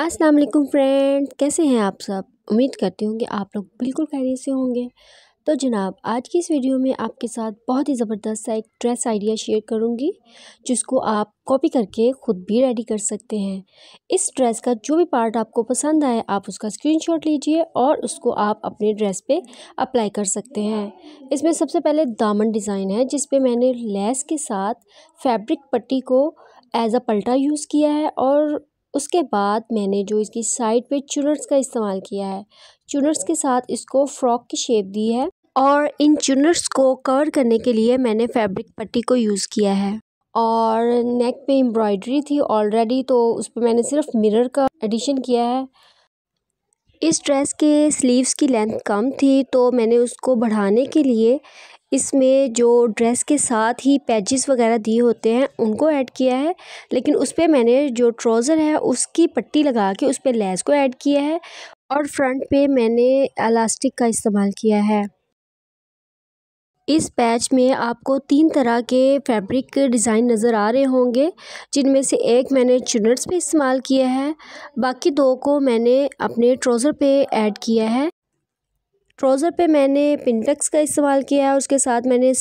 अस्सलाम वालेकुम फ्रेंड कैसे हैं आप सब उम्मीद करती हूँ कि आप लोग बिल्कुल खैरियत से होंगे तो जनाब आज की इस वीडियो में आपके साथ बहुत ही ज़बरदस्त सा एक ड्रेस आइडिया शेयर करूँगी जिसको आप कॉपी करके ख़ुद भी रेडी कर सकते हैं इस ड्रेस का जो भी पार्ट आपको पसंद आए आप उसका स्क्रीनशॉट लीजिए और उसको आप अपने ड्रेस पे अप्लाई कर सकते हैं इसमें सबसे पहले दामन डिज़ाइन है जिस पर मैंने लेस के साथ फैब्रिक पट्टी को एज़ अ पलटा यूज़ किया है और उसके बाद मैंने जो इसकी साइड पे चुनर्स का इस्तेमाल किया है चुनर्स के साथ इसको फ्रॉक की शेप दी है और इन चुनर्स को कवर करने के लिए मैंने फैब्रिक पट्टी को यूज़ किया है और नेक पे एम्ब्रॉयडरी थी ऑलरेडी तो उस पर मैंने सिर्फ मिरर का एडिशन किया है इस ड्रेस के स्लीव्स की लेंथ कम थी तो मैंने उसको बढ़ाने के लिए इसमें जो ड्रेस के साथ ही पैचेस वगैरह दिए होते हैं उनको ऐड किया है लेकिन उस पर मैंने जो ट्राउज़र है उसकी पट्टी लगा के उस पर लैस को ऐड किया है और फ्रंट पे मैंने अलास्टिक का इस्तेमाल किया है इस पैच में आपको तीन तरह के फैब्रिक डिज़ाइन नज़र आ रहे होंगे जिनमें से एक मैंने चुनट्स पे इस्तेमाल किया है बाकी दो को मैंने अपने ट्राउज़र पे ऐड किया है ट्राउज़र पे मैंने पिनटक्स का इस्तेमाल किया है उसके साथ मैंने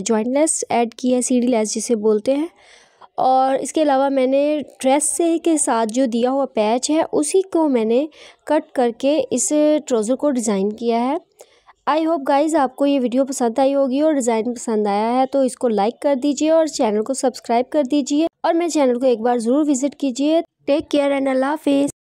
जॉइंट लेस ऐड की है सीढ़ी लेस जिसे बोलते हैं और इसके अलावा मैंने ड्रेस से के साथ जो दिया हुआ पैच है उसी को मैंने कट करके इस ट्राउज़र को डिज़ाइन किया है आई होप गाइज़ आपको ये वीडियो पसंद आई होगी और डिज़ाइन पसंद आया है तो इसको लाइक कर दीजिए और चैनल को सब्सक्राइब कर दीजिए और मेरे चैनल को एक बार ज़रूर विज़िट कीजिए टेक केयर एंड अल्लाह हाफिज़